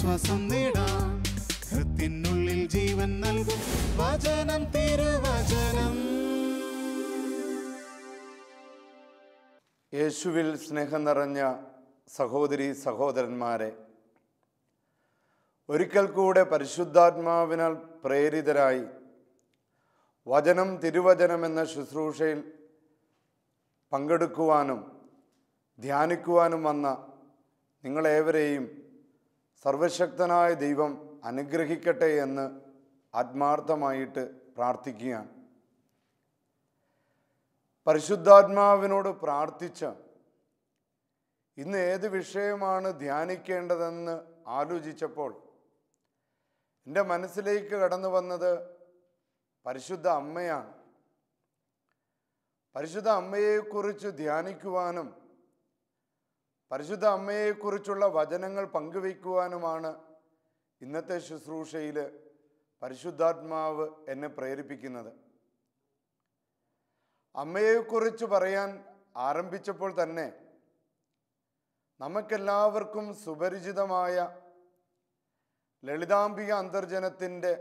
ആശ്വാസം നേടാം ഹൃത്തിനുള്ളിൽ ജീവൻ നൽകും വചനം തിരുവചനം യേശുവിൽ സ്നേഹം നിറഞ്ഞ സഹോദരി സഹോദരന്മാരെ ഒരിക്കൽ കൂടെ പരിശുദ്ധാത്മാവിനാൽ പ്രേരിതരായി വചനം തിരുവചനം എന്ന ശുശ്രൂഷയിൽ പങ്കെടുക്കുവാനും ധ്യാനിക്കുവാനും വന്ന നിങ്ങളേവരെയും സർവശക്തനായ ദൈവം അനുഗ്രഹിക്കട്ടെ എന്ന് ആത്മാർത്ഥമായിട്ട് പ്രാർത്ഥിക്കുകയാണ് പരിശുദ്ധാത്മാവിനോട് പ്രാർത്ഥിച്ച ഇന്ന് ഏത് വിഷയമാണ് ധ്യാനിക്കേണ്ടതെന്ന് ആലോചിച്ചപ്പോൾ എൻ്റെ മനസ്സിലേക്ക് കടന്നു വന്നത് പരിശുദ്ധ അമ്മയാണ് പരിശുദ്ധ അമ്മയെക്കുറിച്ച് ധ്യാനിക്കുവാനും പരിശുദ്ധ അമ്മയെക്കുറിച്ചുള്ള വചനങ്ങൾ പങ്കുവയ്ക്കുവാനുമാണ് ഇന്നത്തെ ശുശ്രൂഷയിൽ പരിശുദ്ധാത്മാവ് എന്നെ പ്രേരിപ്പിക്കുന്നത് അമ്മയെക്കുറിച്ച് പറയാൻ ആരംഭിച്ചപ്പോൾ തന്നെ നമുക്കെല്ലാവർക്കും സുപരിചിതമായ ലളിതാംബിക അന്തർജനത്തിൻ്റെ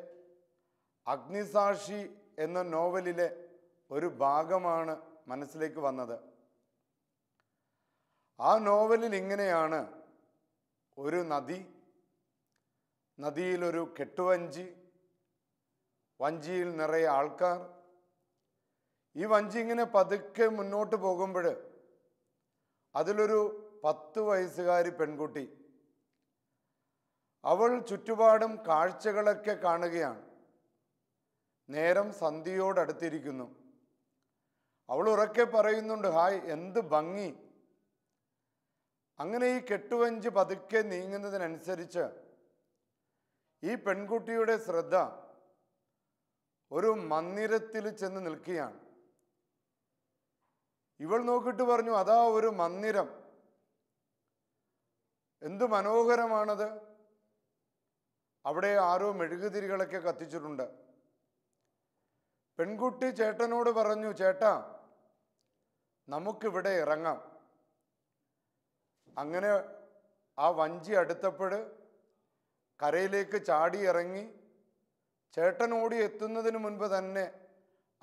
അഗ്നിസാക്ഷി എന്ന നോവലിലെ ഒരു ഭാഗമാണ് മനസ്സിലേക്ക് വന്നത് ആ നോവലിൽ ഇങ്ങനെയാണ് ഒരു നദി നദിയിലൊരു കെട്ടുവഞ്ചി വഞ്ചിയിൽ നിറയെ ആൾക്കാർ ഈ വഞ്ചി ഇങ്ങനെ പതുക്കെ മുന്നോട്ട് പോകുമ്പോൾ അതിലൊരു പത്ത് വയസ്സുകാരി പെൺകുട്ടി അവൾ ചുറ്റുപാടും കാഴ്ചകളൊക്കെ കാണുകയാണ് നേരം സന്ധ്യയോടടുത്തിരിക്കുന്നു അവൾ ഉറക്കെ പറയുന്നുണ്ട് ഹായ് എന്ത് ഭംഗി അങ്ങനെ ഈ കെട്ടുവഞ്ച് പതുക്കെ നീങ്ങുന്നതിനനുസരിച്ച് ഈ പെൺകുട്ടിയുടെ ശ്രദ്ധ ഒരു മന്ദിരത്തിൽ ചെന്ന് നിൽക്കുകയാണ് ഇവൾ നോക്കിയിട്ട് പറഞ്ഞു അതാ ഒരു മന്ദിരം എന്തു മനോഹരമാണത് അവിടെ ആരോ മെഴുകുതിരികളൊക്കെ കത്തിച്ചിട്ടുണ്ട് പെൺകുട്ടി ചേട്ടനോട് പറഞ്ഞു ചേട്ടാ നമുക്കിവിടെ ഇറങ്ങാം അങ്ങനെ ആ വഞ്ചി അടുത്തപ്പോൾ കരയിലേക്ക് ചാടി ഇറങ്ങി ചേട്ടനോടി ഓടി എത്തുന്നതിന് മുൻപ് തന്നെ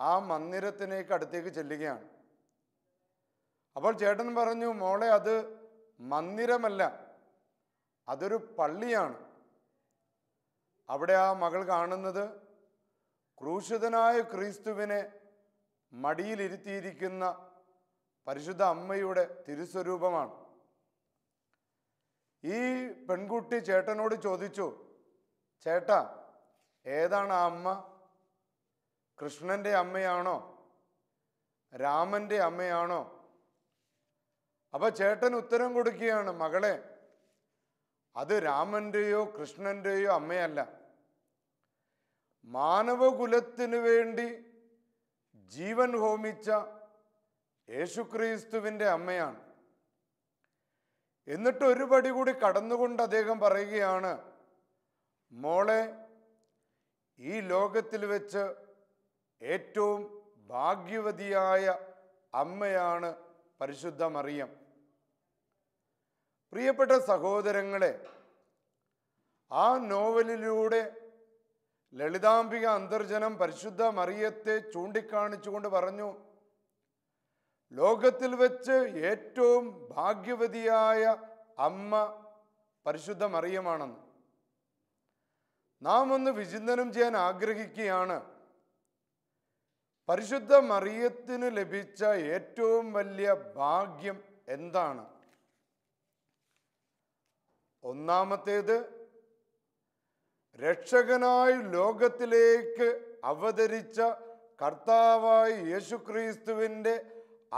ആ മന്ദിരത്തിനേക്ക് അടുത്തേക്ക് ചെല്ലുകയാണ് അപ്പോൾ ചേട്ടൻ പറഞ്ഞു മോളെ അത് മന്ദിരമല്ല അതൊരു പള്ളിയാണ് അവിടെ ആ മകൾ കാണുന്നത് ക്രൂശിതനായ ക്രിസ്തുവിനെ മടിയിലിരുത്തിയിരിക്കുന്ന പരിശുദ്ധ അമ്മയുടെ തിരുസ്വരൂപമാണ് ഈ പെൺകുട്ടി ചേട്ടനോട് ചോദിച്ചു ചേട്ടാ ഏതാണ് ആ അമ്മ കൃഷ്ണൻ്റെ അമ്മയാണോ രാമൻ്റെ അമ്മയാണോ അപ്പം ചേട്ടൻ ഉത്തരം കൊടുക്കുകയാണ് മകളെ അത് രാമൻ്റെയോ കൃഷ്ണൻ്റെയോ അമ്മയല്ല മാനവകുലത്തിനു വേണ്ടി ജീവൻ ഹോമിച്ച യേശുക്രീസ്തുവിൻ്റെ അമ്മയാണ് എന്നിട്ട് ഒരു പടി കൂടി കടന്നുകൊണ്ട് അദ്ദേഹം പറയുകയാണ് മോളെ ഈ ലോകത്തിൽ വെച്ച് ഏറ്റവും ഭാഗ്യവതിയായ അമ്മയാണ് പരിശുദ്ധ മറിയം പ്രിയപ്പെട്ട സഹോദരങ്ങളെ ആ നോവലിലൂടെ ലളിതാംബിക അന്തർജനം പരിശുദ്ധ മറിയത്തെ ചൂണ്ടിക്കാണിച്ചുകൊണ്ട് പറഞ്ഞു ലോകത്തിൽ വെച്ച് ഏറ്റവും ഭാഗ്യവതിയായ അമ്മ പരിശുദ്ധ മറിയമാണെന്ന് നാം ഒന്ന് വിചിന്തനം ചെയ്യാൻ ആഗ്രഹിക്കുകയാണ് പരിശുദ്ധ മറിയത്തിന് ലഭിച്ച ഏറ്റവും വലിയ ഭാഗ്യം എന്താണ് ഒന്നാമത്തേത് രക്ഷകനായി ലോകത്തിലേക്ക് അവതരിച്ച കർത്താവായ യേശുക്രീസ്തുവിൻ്റെ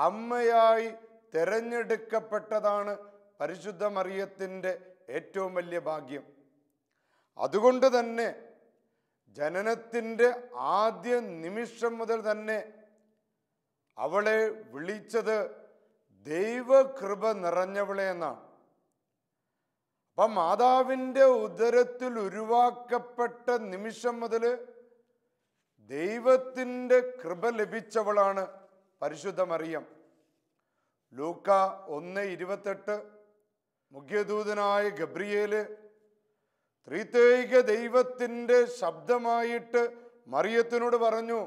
അമ്മയായി തെരഞ്ഞെടുക്കപ്പെട്ടതാണ് പരിശുദ്ധ മറിയത്തിൻ്റെ ഏറ്റവും വലിയ ഭാഗ്യം അതുകൊണ്ട് തന്നെ ജനനത്തിൻ്റെ ആദ്യ നിമിഷം മുതൽ തന്നെ അവളെ വിളിച്ചത് ദൈവകൃപ നിറഞ്ഞവളെ എന്നാണ് അപ്പം മാതാവിൻ്റെ ഉദരത്തിൽ ഉരുവാക്കപ്പെട്ട നിമിഷം മുതൽ ദൈവത്തിൻ്റെ കൃപ ലഭിച്ചവളാണ് പരിശുദ്ധ മറിയം ലൂക്ക ഒന്ന് ഇരുപത്തെട്ട് മുഖ്യദൂതനായ ഗബ്രിയേല് ത്രിത്തേക ദൈവത്തിൻ്റെ ശബ്ദമായിട്ട് മറിയത്തിനോട് പറഞ്ഞു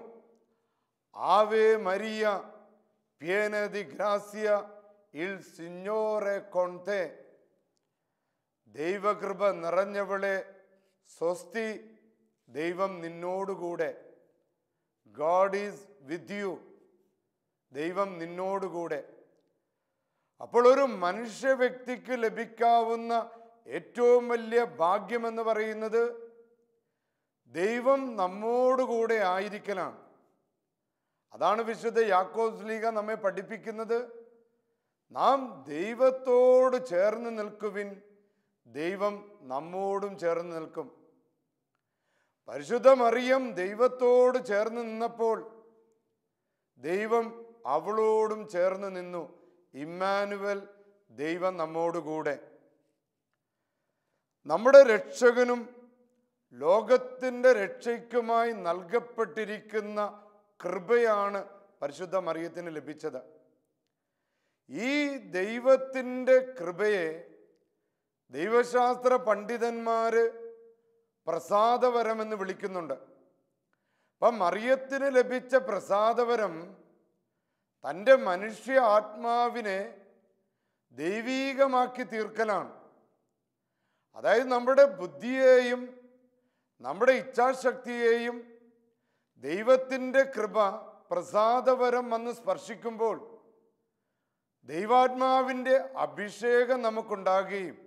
ആവേ മരിയ പിയനതി ഗ്രാസിയ ഇൽ സിഞ്ഞോറെ കൊൺതെ ദൈവകൃപ നിറഞ്ഞവളെ സ്വസ്തി ദൈവം നിന്നോടുകൂടെ ഗാഡ് ഈസ് വിത്ത് യു ദൈവം നിന്നോടുകൂടെ അപ്പോൾ ഒരു മനുഷ്യ വ്യക്തിക്ക് ലഭിക്കാവുന്ന ഏറ്റവും വലിയ ഭാഗ്യമെന്ന് പറയുന്നത് ദൈവം നമ്മോടുകൂടെ ആയിരിക്കലാണ് അതാണ് വിശുദ്ധ യാക്കോസ് ലീഗ നമ്മെ പഠിപ്പിക്കുന്നത് നാം ദൈവത്തോട് ചേർന്ന് നിൽക്കുവിൻ ദൈവം നമ്മോടും ചേർന്ന് നിൽക്കും പരിശുദ്ധ മറിയം ദൈവത്തോട് ചേർന്ന് നിന്നപ്പോൾ ദൈവം അവളോടും ചേർന്ന് നിന്നു ഇമ്മാനുവൽ ദൈവം നമ്മോടുകൂടെ നമ്മുടെ രക്ഷകനും ലോകത്തിൻ്റെ രക്ഷയ്ക്കുമായി നൽകപ്പെട്ടിരിക്കുന്ന കൃപയാണ് പരിശുദ്ധ മറിയത്തിന് ലഭിച്ചത് ഈ ദൈവത്തിൻ്റെ കൃപയെ ദൈവശാസ്ത്ര പണ്ഡിതന്മാർ പ്രസാദവരമെന്ന് വിളിക്കുന്നുണ്ട് അപ്പം മറിയത്തിന് ലഭിച്ച പ്രസാദവരം തൻ്റെ മനുഷ്യ ആത്മാവിനെ ദൈവീകമാക്കി തീർക്കലാണ് അതായത് നമ്മുടെ ബുദ്ധിയെയും നമ്മുടെ ഇച്ഛാശക്തിയെയും ദൈവത്തിൻ്റെ കൃപ പ്രസാദപരം വന്ന് സ്പർശിക്കുമ്പോൾ ദൈവാത്മാവിൻ്റെ അഭിഷേകം നമുക്കുണ്ടാകുകയും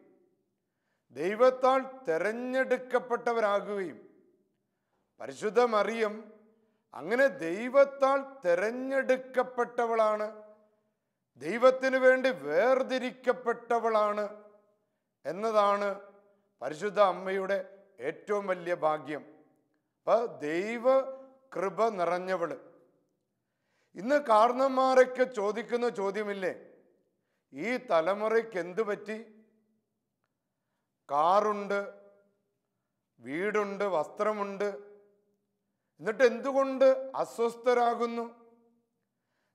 ദൈവത്താൽ തെരഞ്ഞെടുക്കപ്പെട്ടവരാകുകയും പരിശുദ്ധ അങ്ങനെ ദൈവത്താൽ തെരഞ്ഞെടുക്കപ്പെട്ടവളാണ് ദൈവത്തിന് വേണ്ടി വേർതിരിക്കപ്പെട്ടവളാണ് എന്നതാണ് പരിശുദ്ധ അമ്മയുടെ ഏറ്റവും വലിയ ഭാഗ്യം അപ്പോൾ ദൈവ കൃപ നിറഞ്ഞവൾ ഇന്ന് കാരണന്മാരൊക്കെ ചോദിക്കുന്ന ചോദ്യമില്ലേ ഈ തലമുറയ്ക്ക് എന്തു പറ്റി കാറുണ്ട് വീടുണ്ട് വസ്ത്രമുണ്ട് എന്നിട്ട് എന്തുകൊണ്ട് അസ്വസ്ഥരാകുന്നു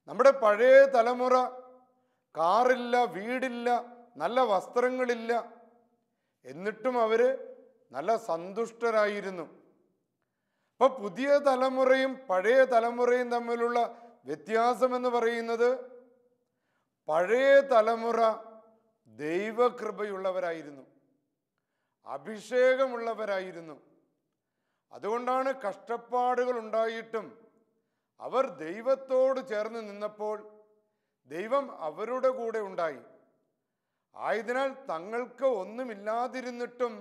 നമ്മുടെ പഴയ തലമുറ കാറില്ല വീടില്ല നല്ല വസ്ത്രങ്ങളില്ല എന്നിട്ടും അവർ നല്ല സന്തുഷ്ടരായിരുന്നു അപ്പോൾ പുതിയ തലമുറയും പഴയ തലമുറയും തമ്മിലുള്ള വ്യത്യാസം എന്ന് പറയുന്നത് പഴയ തലമുറ ദൈവകൃപയുള്ളവരായിരുന്നു അഭിഷേകമുള്ളവരായിരുന്നു അതുകൊണ്ടാണ് കഷ്ടപ്പാടുകൾ ഉണ്ടായിട്ടും അവർ ദൈവത്തോട് ചേർന്ന് നിന്നപ്പോൾ ദൈവം അവരുടെ കൂടെ ഉണ്ടായി ആയതിനാൽ തങ്ങൾക്ക് ഒന്നുമില്ലാതിരുന്നിട്ടും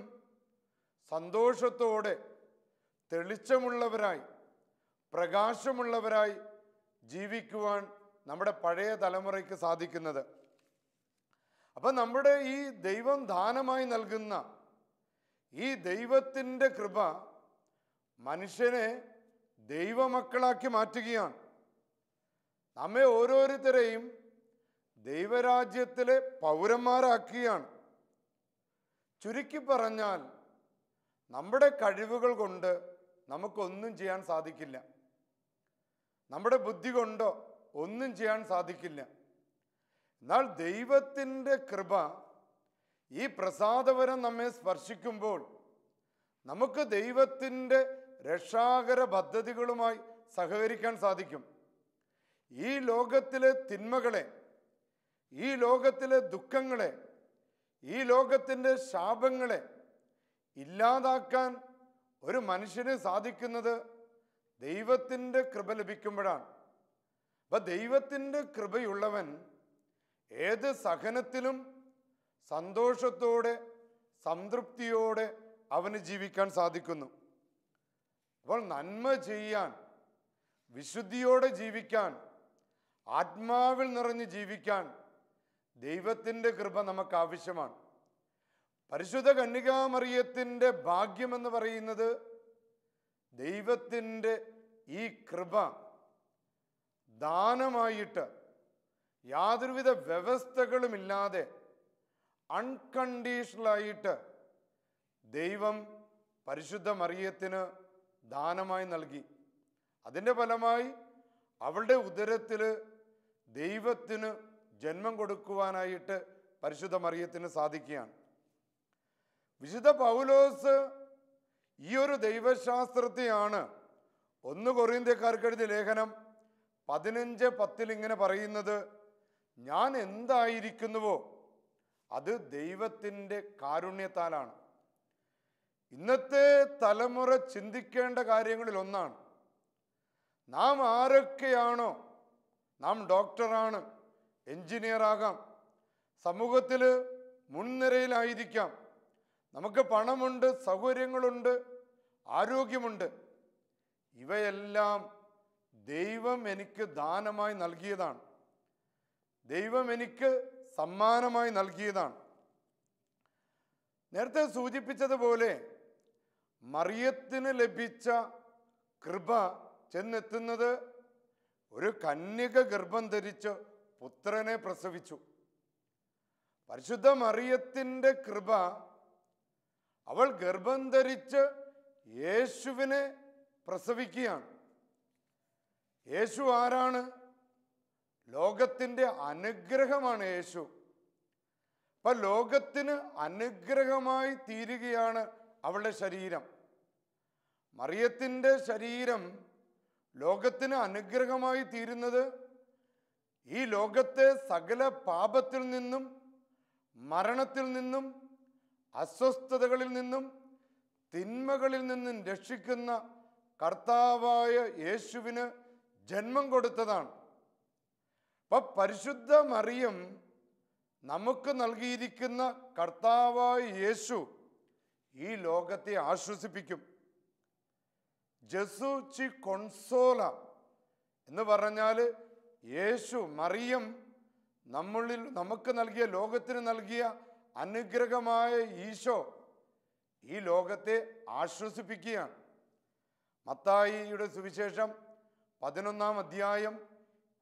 സന്തോഷത്തോടെ തെളിച്ചമുള്ളവരായി പ്രകാശമുള്ളവരായി ജീവിക്കുവാൻ നമ്മുടെ പഴയ തലമുറയ്ക്ക് സാധിക്കുന്നത് അപ്പം നമ്മുടെ ഈ ദൈവം ദാനമായി നൽകുന്ന ഈ ദൈവത്തിൻ്റെ കൃപ മനുഷ്യനെ ദൈവമക്കളാക്കി മാറ്റുകയാണ് നമ്മെ ഓരോരുത്തരെയും ദൈവരാജ്യത്തിലെ പൗരന്മാരാക്കുകയാണ് ചുരുക്കി പറഞ്ഞാൽ നമ്മുടെ കഴിവുകൾ കൊണ്ട് നമുക്കൊന്നും ചെയ്യാൻ സാധിക്കില്ല നമ്മുടെ ബുദ്ധി കൊണ്ടോ ഒന്നും ചെയ്യാൻ സാധിക്കില്ല എന്നാൽ ദൈവത്തിൻ്റെ കൃപ ഈ പ്രസാദവരം നമ്മെ സ്പർശിക്കുമ്പോൾ നമുക്ക് ദൈവത്തിൻ്റെ രക്ഷാകര പദ്ധതികളുമായി സഹകരിക്കാൻ സാധിക്കും ഈ ലോകത്തിലെ തിന്മകളെ ഈ ലോകത്തിലെ ദുഃഖങ്ങളെ ഈ ലോകത്തിൻ്റെ ശാപങ്ങളെ ഇല്ലാതാക്കാൻ ഒരു മനുഷ്യന് സാധിക്കുന്നത് ദൈവത്തിൻ്റെ കൃപ ലഭിക്കുമ്പോഴാണ് അപ്പം ദൈവത്തിൻ്റെ കൃപയുള്ളവൻ ഏത് സഹനത്തിലും സന്തോഷത്തോടെ സംതൃപ്തിയോടെ അവന് ജീവിക്കാൻ സാധിക്കുന്നു അപ്പോൾ നന്മ ചെയ്യാൻ വിശുദ്ധിയോടെ ജീവിക്കാൻ ആത്മാവിൽ നിറഞ്ഞ് ജീവിക്കാൻ ദൈവത്തിൻ്റെ കൃപ നമുക്ക് ആവശ്യമാണ് പരിശുദ്ധ കന്യകാമറിയത്തിൻ്റെ ഭാഗ്യമെന്ന് പറയുന്നത് ദൈവത്തിൻ്റെ ഈ കൃപ ദാനമായിട്ട് യാതൊരുവിധ വ്യവസ്ഥകളുമില്ലാതെ അൺകണ്ടീഷണലായിട്ട് ദൈവം പരിശുദ്ധ മറിയത്തിന് ദാനമായി നൽകി അതിൻ്റെ ഫലമായി അവളുടെ ഉദരത്തിൽ ദൈവത്തിന് ജന്മം കൊടുക്കുവാനായിട്ട് പരിശുദ്ധ മറിയത്തിന് സാധിക്കുകയാണ് വിശുദ്ധ പൗലോസ് ഈ ഒരു ദൈവശാസ്ത്രത്തെയാണ് ഒന്ന് കൊറിയന്ത്യക്കാർക്കെഴുതിയ ലേഖനം പതിനഞ്ച് പത്തിൽ ഇങ്ങനെ പറയുന്നത് ഞാൻ എന്തായിരിക്കുന്നുവോ അത് ദൈവത്തിൻ്റെ കാരുണ്യത്താലാണ് ഇന്നത്തെ തലമുറ ചിന്തിക്കേണ്ട കാര്യങ്ങളിൽ ഒന്നാണ് നാം ആരൊക്കെയാണോ നാം ഡോക്ടറാണ് എൻജിനീയറാകാം സമൂഹത്തിൽ മുൻനിരയിലായിരിക്കാം നമുക്ക് പണമുണ്ട് സൗകര്യങ്ങളുണ്ട് ആരോഗ്യമുണ്ട് ഇവയെല്ലാം ദൈവം എനിക്ക് ദാനമായി നൽകിയതാണ് ദൈവം എനിക്ക് സമ്മാനമായി നൽകിയതാണ് നേരത്തെ സൂചിപ്പിച്ചതുപോലെ മറിയത്തിന് ലഭിച്ച കൃപ ചെന്നെത്തുന്നത് ഒരു കന്യക ഗർഭം ധരിച്ച് പുത്രനെ പ്രസവിച്ചു പരിശുദ്ധ മറിയത്തിൻ്റെ കൃപ അവൾ ഗർഭം ധരിച്ച് യേശുവിനെ പ്രസവിക്കുകയാണ് യേശു ആരാണ് ലോകത്തിൻ്റെ അനുഗ്രഹമാണ് യേശു അപ്പം ലോകത്തിന് അനുഗ്രഹമായി തീരുകയാണ് അവളുടെ ശരീരം മറിയത്തിൻ്റെ ശരീരം ലോകത്തിന് അനുഗ്രഹമായി തീരുന്നത് ഈ ലോകത്തെ സകല പാപത്തിൽ നിന്നും മരണത്തിൽ നിന്നും അസ്വസ്ഥതകളിൽ നിന്നും തിന്മകളിൽ നിന്നും രക്ഷിക്കുന്ന കർത്താവായ യേശുവിന് ജന്മം കൊടുത്തതാണ് അപ്പം പരിശുദ്ധ മറിയം നമുക്ക് നൽകിയിരിക്കുന്ന കർത്താവായ യേശു ഈ ലോകത്തെ ആശ്വസിപ്പിക്കും ജസൂച്ചി കൊൺസോല എന്ന് പറഞ്ഞാൽ യേശു മറിയം നമ്മളിൽ നമുക്ക് നൽകിയ ലോകത്തിന് നൽകിയ അനുഗ്രഹമായ ഈശോ ഈ ലോകത്തെ ആശ്വസിപ്പിക്കുകയാണ് മത്തായിയുടെ സുവിശേഷം പതിനൊന്നാം അധ്യായം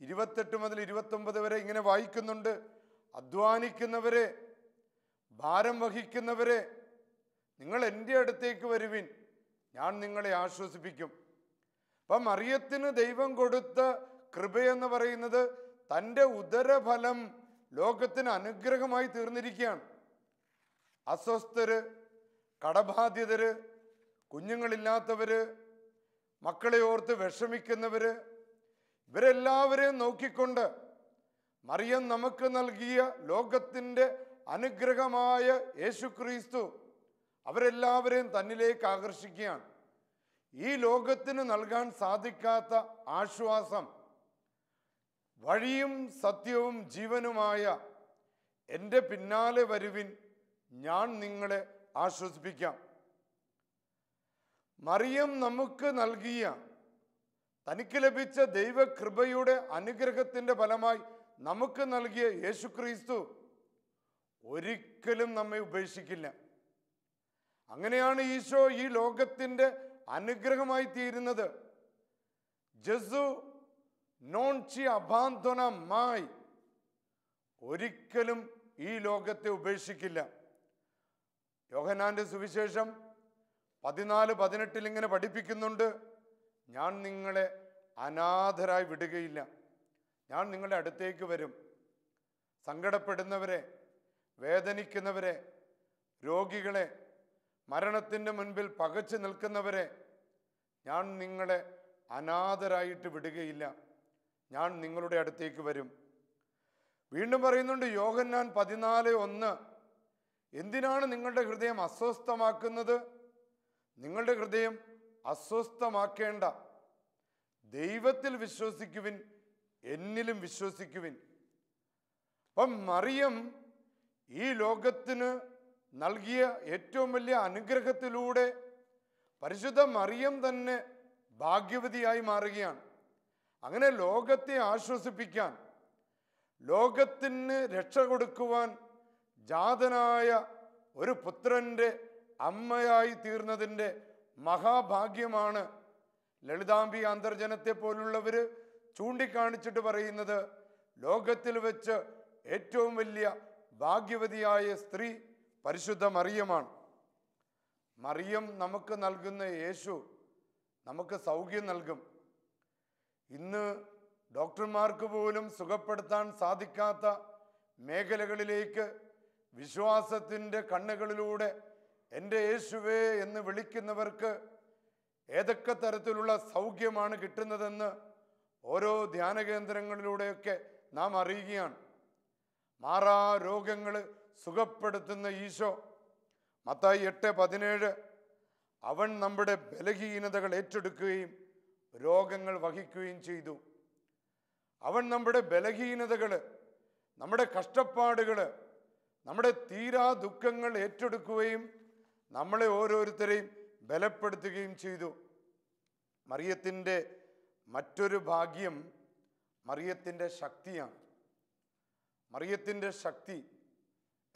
ഇരുപത്തെട്ട് മുതൽ ഇരുപത്തൊമ്പത് വരെ ഇങ്ങനെ വായിക്കുന്നുണ്ട് അധ്വാനിക്കുന്നവരെ ഭാരം വഹിക്കുന്നവരെ നിങ്ങൾ എൻ്റെ അടുത്തേക്ക് വരുവിൻ ഞാൻ നിങ്ങളെ ആശ്വസിപ്പിക്കും അപ്പം മറിയത്തിന് ദൈവം കൊടുത്ത കൃപയെന്ന് പറയുന്നത് തൻ്റെ ഉദരഫലം ലോകത്തിന് അനുഗ്രഹമായി തീർന്നിരിക്കുകയാണ് അസ്വസ്ഥര് കടബാധ്യതര് കുഞ്ഞുങ്ങളില്ലാത്തവര് മക്കളെ ഓർത്ത് വിഷമിക്കുന്നവര് ഇവരെല്ലാവരെയും നോക്കിക്കൊണ്ട് മറിയം നമുക്ക് നൽകിയ ലോകത്തിൻ്റെ അനുഗ്രഹമായ യേശുക്രീസ്തു അവരെല്ലാവരെയും തന്നിലേക്ക് ആകർഷിക്കുകയാണ് ഈ ലോകത്തിന് നൽകാൻ സാധിക്കാത്ത ആശ്വാസം വഴിയും സത്യവും ജീവനുമായ എൻ്റെ പിന്നാലെ വരുവിൻ ഞാൻ നിങ്ങളെ ആശ്വസിപ്പിക്കാം മറിയം നമുക്ക് നൽകിയ തനിക്ക് ലഭിച്ച ദൈവകൃപയുടെ അനുഗ്രഹത്തിൻ്റെ ഫലമായി നമുക്ക് നൽകിയ യേശുക്രിസ്തു ഒരിക്കലും നമ്മെ ഉപേക്ഷിക്കില്ല അങ്ങനെയാണ് ഈശോ ഈ ലോകത്തിൻ്റെ അനുഗ്രഹമായി തീരുന്നത് ജസു നോൺചി അഭാന്തോനമായി ഒരിക്കലും ഈ ലോകത്തെ ഉപേക്ഷിക്കില്ല യോഹനാന്റെ സുവിശേഷം പതിനാല് പതിനെട്ടിൽ ഇങ്ങനെ പഠിപ്പിക്കുന്നുണ്ട് ഞാൻ നിങ്ങളെ അനാഥരായി വിടുകയില്ല ഞാൻ നിങ്ങളുടെ അടുത്തേക്ക് വരും സങ്കടപ്പെടുന്നവരെ വേദനിക്കുന്നവരെ രോഗികളെ മരണത്തിൻ്റെ മുൻപിൽ പകച്ചു നിൽക്കുന്നവരെ ഞാൻ നിങ്ങളെ അനാഥരായിട്ട് വിടുകയില്ല ഞാൻ നിങ്ങളുടെ അടുത്തേക്ക് വരും വീണ്ടും പറയുന്നുണ്ട് യോഹന്നാൻ പതിനാല് ഒന്ന് എന്തിനാണ് നിങ്ങളുടെ ഹൃദയം അസ്വസ്ഥമാക്കുന്നത് നിങ്ങളുടെ ഹൃദയം അസ്വസ്ഥമാക്കേണ്ട ദൈവത്തിൽ വിശ്വസിക്കുവിൻ എന്നിലും വിശ്വസിക്കുവിൻ അപ്പം മറിയം ഈ ലോകത്തിന് നൽകിയ ഏറ്റവും വലിയ അനുഗ്രഹത്തിലൂടെ പരിശുദ്ധ മറിയം തന്നെ ഭാഗ്യവതിയായി മാറുകയാണ് അങ്ങനെ ലോകത്തെ ആശ്വസിപ്പിക്കാൻ ലോകത്തിന് രക്ഷ കൊടുക്കുവാൻ ജാതനായ ഒരു പുത്രൻ്റെ അമ്മയായി തീർന്നതിൻ്റെ മഹാഭാഗ്യമാണ് ലളിതാംബി അന്തർജനത്തെ പോലുള്ളവർ ചൂണ്ടിക്കാണിച്ചിട്ട് പറയുന്നത് ലോകത്തിൽ വെച്ച് ഏറ്റവും വലിയ ഭാഗ്യവതിയായ സ്ത്രീ പരിശുദ്ധ മറിയമാണ് മറിയം നമുക്ക് നൽകുന്ന യേശു നമുക്ക് സൗഖ്യം നൽകും ഇന്ന് ഡോക്ടർമാർക്ക് പോലും സുഖപ്പെടുത്താൻ സാധിക്കാത്ത മേഖലകളിലേക്ക് വിശ്വാസത്തിൻ്റെ കണ്ണുകളിലൂടെ എൻ്റെ യേശുവേ എന്ന് വിളിക്കുന്നവർക്ക് ഏതൊക്കെ തരത്തിലുള്ള സൗഖ്യമാണ് കിട്ടുന്നതെന്ന് ഓരോ ധ്യാന കേന്ദ്രങ്ങളിലൂടെയൊക്കെ നാം അറിയുകയാണ് മാറാ രോഗങ്ങൾ സുഖപ്പെടുത്തുന്ന ഈശോ മത്തായി എട്ട് പതിനേഴ് അവൻ നമ്മുടെ ബലഹീനതകൾ ഏറ്റെടുക്കുകയും രോഗങ്ങൾ വഹിക്കുകയും ചെയ്തു അവൻ നമ്മുടെ ബലഹീനതകൾ നമ്മുടെ കഷ്ടപ്പാടുകൾ നമ്മുടെ തീരാ ദുഃഖങ്ങൾ ഏറ്റെടുക്കുകയും നമ്മളെ ഓരോരുത്തരെയും ബലപ്പെടുത്തുകയും ചെയ്തു മറിയത്തിൻ്റെ മറ്റൊരു ഭാഗ്യം മറിയത്തിൻ്റെ ശക്തിയാണ് മറിയത്തിൻ്റെ ശക്തി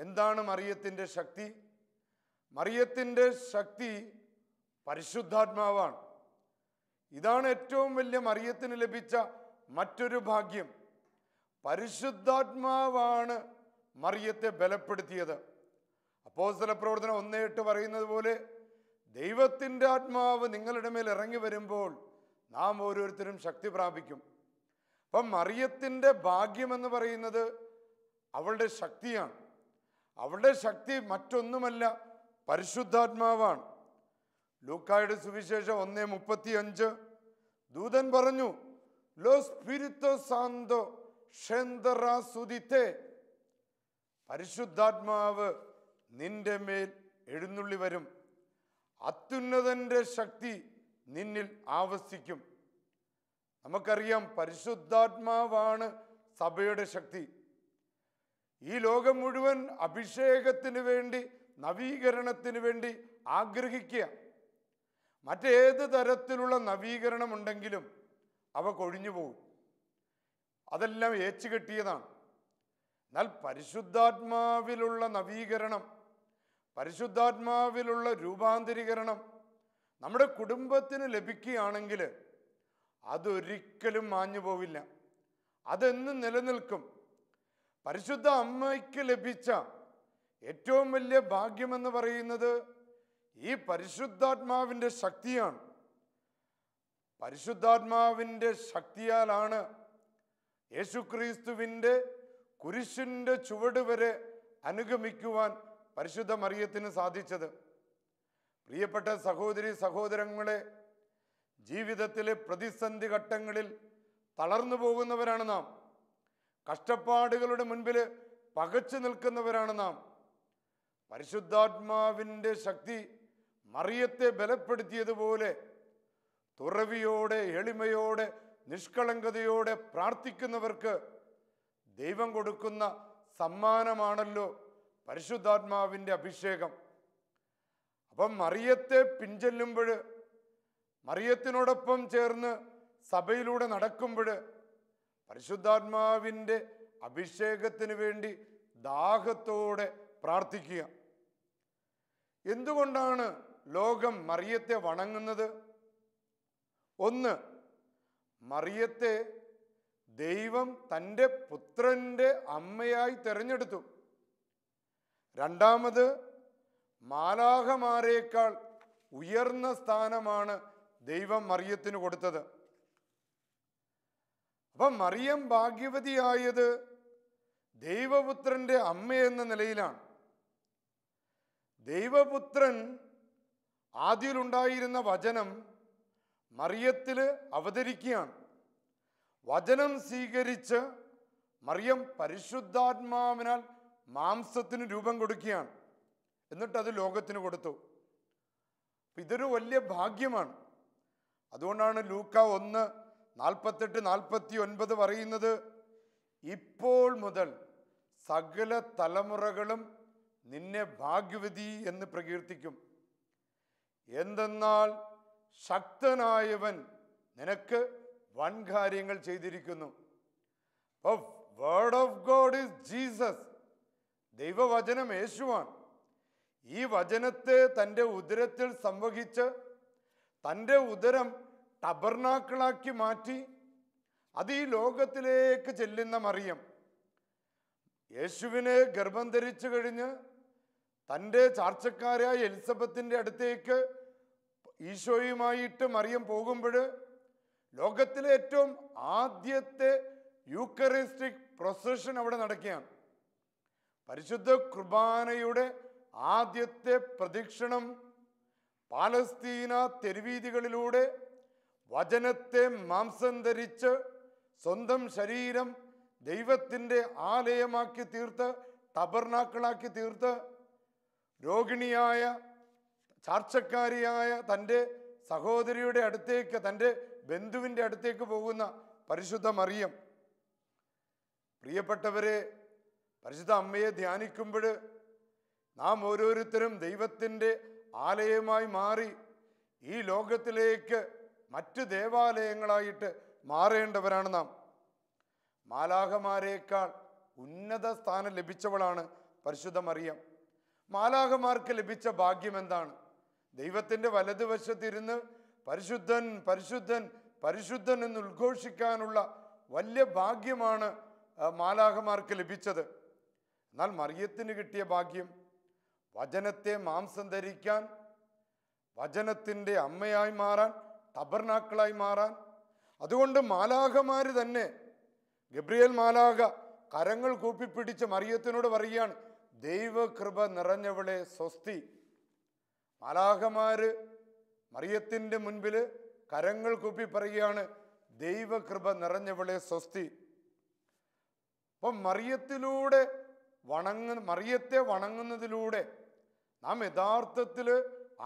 എന്താണ് മറിയത്തിൻ്റെ ശക്തി മറിയത്തിൻ്റെ ശക്തി പരിശുദ്ധാത്മാവാണ് ഇതാണ് ഏറ്റവും വലിയ മറിയത്തിന് ലഭിച്ച മറ്റൊരു ഭാഗ്യം പരിശുദ്ധാത്മാവാണ് മറിയത്തെ ബലപ്പെടുത്തിയത് സ്ഥല പ്രവർത്തനം ഒന്നേ എട്ട് പറയുന്നത് പോലെ ദൈവത്തിൻ്റെ ആത്മാവ് നിങ്ങളുടെ മേൽ ഇറങ്ങി വരുമ്പോൾ നാം ഓരോരുത്തരും ശക്തി പ്രാപിക്കും അപ്പം മറിയത്തിൻ്റെ ഭാഗ്യമെന്ന് പറയുന്നത് അവളുടെ ശക്തിയാണ് അവളുടെ ശക്തി മറ്റൊന്നുമല്ല പരിശുദ്ധാത്മാവാണ് ലൂക്കായുടെ സുവിശേഷം ഒന്നേ മുപ്പത്തി അഞ്ച് ദൂതൻ പറഞ്ഞു ലോ സ്പിരിത്തോ സാന്തോ ഷെന്തറാസുദിത്തെ പരിശുദ്ധാത്മാവ് നിന്റെ മേൽ എഴുന്നള്ളി വരും അത്യുന്നതൻ്റെ ശക്തി നിന്നിൽ ആവസിക്കും നമുക്കറിയാം പരിശുദ്ധാത്മാവാണ് സഭയുടെ ശക്തി ഈ ലോകം മുഴുവൻ അഭിഷേകത്തിന് വേണ്ടി നവീകരണത്തിന് വേണ്ടി ആഗ്രഹിക്കുക മറ്റേത് തരത്തിലുള്ള നവീകരണം ഉണ്ടെങ്കിലും അവ കൊഴിഞ്ഞു പോകും അതെല്ലാം ഏച്ചു കെട്ടിയതാണ് എന്നാൽ പരിശുദ്ധാത്മാവിലുള്ള നവീകരണം പരിശുദ്ധാത്മാവിലുള്ള രൂപാന്തരീകരണം നമ്മുടെ കുടുംബത്തിന് ലഭിക്കുകയാണെങ്കിൽ അതൊരിക്കലും മാഞ്ഞു പോവില്ല അതെന്നും നിലനിൽക്കും പരിശുദ്ധ അമ്മയ്ക്ക് ലഭിച്ച ഏറ്റവും വലിയ ഭാഗ്യമെന്ന് പറയുന്നത് ഈ പരിശുദ്ധാത്മാവിൻ്റെ ശക്തിയാണ് പരിശുദ്ധാത്മാവിൻ്റെ ശക്തിയാലാണ് യേശുക്രിസ്തുവിൻ്റെ കുരിശിൻ്റെ ചുവട് വരെ അനുഗമിക്കുവാൻ പരിശുദ്ധ മറിയത്തിന് സാധിച്ചത് പ്രിയപ്പെട്ട സഹോദരി സഹോദരങ്ങളെ ജീവിതത്തിലെ പ്രതിസന്ധി ഘട്ടങ്ങളിൽ തളർന്നു പോകുന്നവരാണ് നാം കഷ്ടപ്പാടുകളുടെ മുൻപിൽ പകച്ചു നിൽക്കുന്നവരാണ് നാം പരിശുദ്ധാത്മാവിൻ്റെ ശക്തി മറിയത്തെ ബലപ്പെടുത്തിയതുപോലെ തുറവിയോടെ എളിമയോടെ നിഷ്കളങ്കതയോടെ പ്രാർത്ഥിക്കുന്നവർക്ക് ദൈവം കൊടുക്കുന്ന സമ്മാനമാണല്ലോ പരിശുദ്ധാത്മാവിൻ്റെ അഭിഷേകം അപ്പം മറിയത്തെ പിഞ്ചെല്ലുമ്പോൾ മറിയത്തിനോടൊപ്പം ചേർന്ന് സഭയിലൂടെ നടക്കുമ്പോൾ പരിശുദ്ധാത്മാവിൻ്റെ അഭിഷേകത്തിന് വേണ്ടി ദാഹത്തോടെ പ്രാർത്ഥിക്കുക എന്തുകൊണ്ടാണ് ലോകം മറിയത്തെ വണങ്ങുന്നത് ഒന്ന് മറിയത്തെ ദൈവം തൻ്റെ പുത്രൻ്റെ അമ്മയായി തിരഞ്ഞെടുത്തു രണ്ടാമത് മാലാഹമാരേക്കാൾ ഉയർന്ന സ്ഥാനമാണ് ദൈവം മറിയത്തിന് കൊടുത്തത് അപ്പം മറിയം ഭാഗ്യവതിയായത് ദൈവപുത്രൻ്റെ അമ്മയെന്ന നിലയിലാണ് ദൈവപുത്രൻ ആദ്യയിലുണ്ടായിരുന്ന വചനം മറിയത്തിൽ അവതരിക്കുകയാണ് വചനം സ്വീകരിച്ച് മറിയം പരിശുദ്ധാത്മാവിനാൽ മാംസത്തിന് രൂപം കൊടുക്കുകയാണ് എന്നിട്ട് അത് ലോകത്തിന് കൊടുത്തു ഇതൊരു വലിയ ഭാഗ്യമാണ് അതുകൊണ്ടാണ് ലൂക്ക ഒന്ന് നാൽപ്പത്തെട്ട് നാൽപ്പത്തി ഒൻപത് പറയുന്നത് ഇപ്പോൾ മുതൽ സകല തലമുറകളും നിന്നെ ഭാഗ്യവതി എന്ന് പ്രകീർത്തിക്കും എന്തെന്നാൽ ശക്തനായവൻ നിനക്ക് വൻ കാര്യങ്ങൾ ചെയ്തിരിക്കുന്നു word of God is Jesus ദൈവവചനം യേശുവാണ് ഈ വചനത്തെ തൻ്റെ ഉദരത്തിൽ സംവഹിച്ച് തൻ്റെ ഉദരം ടബർനാക്കിളാക്കി മാറ്റി അത് ഈ ലോകത്തിലേക്ക് ചെല്ലുന്ന മറിയം യേശുവിനെ ഗർഭം ധരിച്ചു കഴിഞ്ഞ് തൻ്റെ ചാർച്ചക്കാരായ എലിസബത്തിൻ്റെ അടുത്തേക്ക് ഈശോയുമായിട്ട് മറിയം പോകുമ്പോൾ ലോകത്തിലെ ഏറ്റവും ആദ്യത്തെ യൂക്കറിസ്റ്റിക് പ്രൊസഷൻ അവിടെ നടക്കുകയാണ് പരിശുദ്ധ കുർബാനയുടെ ആദ്യത്തെ പ്രദക്ഷിണം പാലസ്തീന തെരുവീതികളിലൂടെ വചനത്തെ മാംസം ധരിച്ച് സ്വന്തം ശരീരം ദൈവത്തിൻ്റെ ആലയമാക്കി തീർത്ത് ടബർനാക്കളാക്കി തീർത്ത് രോഹിണിയായ ചാർച്ചക്കാരിയായ തൻ്റെ സഹോദരിയുടെ അടുത്തേക്ക് തൻ്റെ ബന്ധുവിൻ്റെ അടുത്തേക്ക് പോകുന്ന പരിശുദ്ധ മറിയം പ്രിയപ്പെട്ടവരെ പരിശുദ്ധ അമ്മയെ ധ്യാനിക്കുമ്പോൾ നാം ഓരോരുത്തരും ദൈവത്തിൻ്റെ ആലയമായി മാറി ഈ ലോകത്തിലേക്ക് മറ്റ് ദേവാലയങ്ങളായിട്ട് മാറേണ്ടവരാണ് നാം മാലാഹമാരേക്കാൾ ഉന്നത സ്ഥാനം ലഭിച്ചവളാണ് പരിശുദ്ധ മറിയം മാലാഹമാർക്ക് ലഭിച്ച ഭാഗ്യം എന്താണ് ദൈവത്തിൻ്റെ വലതുവശത്തിരുന്ന് പരിശുദ്ധൻ പരിശുദ്ധൻ പരിശുദ്ധൻ എന്ന് ഉദ്ഘോഷിക്കാനുള്ള വലിയ ഭാഗ്യമാണ് മാലാഹമാർക്ക് ലഭിച്ചത് എന്നാൽ മറിയത്തിന് കിട്ടിയ ഭാഗ്യം വചനത്തെ മാംസം ധരിക്കാൻ വചനത്തിൻ്റെ അമ്മയായി മാറാൻ തബർനാക്കളായി മാറാൻ അതുകൊണ്ട് മാലാഖമാര് തന്നെ ഗബ്രിയേൽ മാലാഖ കരങ്ങൾ കൂപ്പിപ്പിടിച്ച് മറിയത്തിനോട് പറയുകയാണ് ദൈവകൃപ നിറഞ്ഞവളെ സ്വസ്തി മാലാഖമാര് മറിയത്തിൻ്റെ മുൻപിൽ കരങ്ങൾ കൂപ്പി പറയുകയാണ് ദൈവകൃപ നിറഞ്ഞവളെ സ്വസ്തി അപ്പം മറിയത്തിലൂടെ വണങ്ങ മറിയത്തെ വണങ്ങുന്നതിലൂടെ നാം യഥാർത്ഥത്തിൽ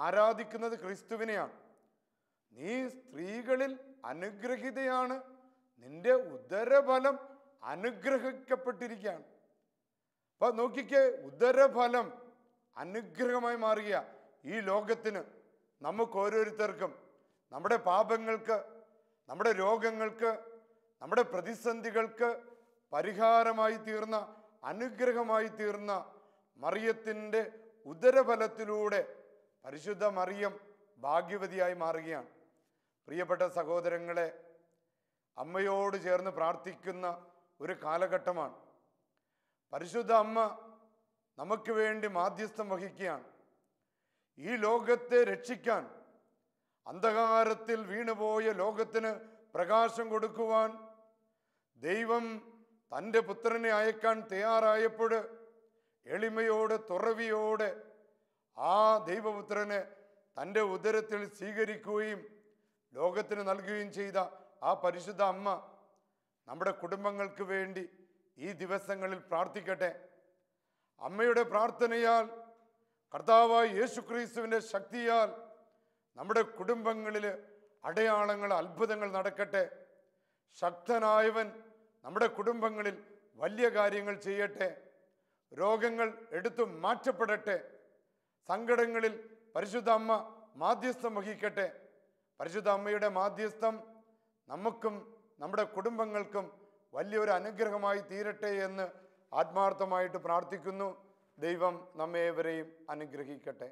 ആരാധിക്കുന്നത് ക്രിസ്തുവിനെയാണ് നീ സ്ത്രീകളിൽ അനുഗ്രഹിതയാണ് നിന്റെ ഉദരഫലം അനുഗ്രഹിക്കപ്പെട്ടിരിക്കുകയാണ് അപ്പൊ നോക്കിക്കേ ഉദരഫലം അനുഗ്രഹമായി മാറിയ ഈ ലോകത്തിന് നമുക്ക് ഓരോരുത്തർക്കും നമ്മുടെ പാപങ്ങൾക്ക് നമ്മുടെ രോഗങ്ങൾക്ക് നമ്മുടെ പ്രതിസന്ധികൾക്ക് പരിഹാരമായി തീർന്ന അനുഗ്രഹമായി തീർന്ന മറിയത്തിൻ്റെ ഉദരഫലത്തിലൂടെ പരിശുദ്ധ മറിയം ഭാഗ്യവതിയായി മാറുകയാണ് പ്രിയപ്പെട്ട സഹോദരങ്ങളെ അമ്മയോട് ചേർന്ന് പ്രാർത്ഥിക്കുന്ന ഒരു കാലഘട്ടമാണ് പരിശുദ്ധ അമ്മ നമുക്ക് വേണ്ടി മാധ്യസ്ഥം വഹിക്കുകയാണ് ഈ ലോകത്തെ രക്ഷിക്കാൻ അന്ധകാരത്തിൽ വീണുപോയ ലോകത്തിന് പ്രകാശം കൊടുക്കുവാൻ ദൈവം തൻ്റെ പുത്രനെ അയക്കാൻ തയ്യാറായപ്പോൾ എളിമയോടെ തുറവിയോടെ ആ ദൈവപുത്രനെ തൻ്റെ ഉദരത്തിൽ സ്വീകരിക്കുകയും ലോകത്തിന് നൽകുകയും ചെയ്ത ആ പരിശുദ്ധ അമ്മ നമ്മുടെ കുടുംബങ്ങൾക്ക് വേണ്ടി ഈ ദിവസങ്ങളിൽ പ്രാർത്ഥിക്കട്ടെ അമ്മയുടെ പ്രാർത്ഥനയാൽ കർത്താവായ യേശു ശക്തിയാൽ നമ്മുടെ കുടുംബങ്ങളിൽ അടയാളങ്ങൾ അത്ഭുതങ്ങൾ നടക്കട്ടെ ശക്തനായവൻ നമ്മുടെ കുടുംബങ്ങളിൽ വലിയ കാര്യങ്ങൾ ചെയ്യട്ടെ രോഗങ്ങൾ എടുത്തു മാറ്റപ്പെടട്ടെ സങ്കടങ്ങളിൽ പരിശുദ്ധ അമ്മ മാധ്യസ്ഥം വഹിക്കട്ടെ പരിശുദ്ധ അമ്മയുടെ മാധ്യസ്ഥം നമുക്കും നമ്മുടെ കുടുംബങ്ങൾക്കും വലിയൊരു അനുഗ്രഹമായി തീരട്ടെ എന്ന് ആത്മാർത്ഥമായിട്ട് പ്രാർത്ഥിക്കുന്നു ദൈവം നമ്മേവരെയും അനുഗ്രഹിക്കട്ടെ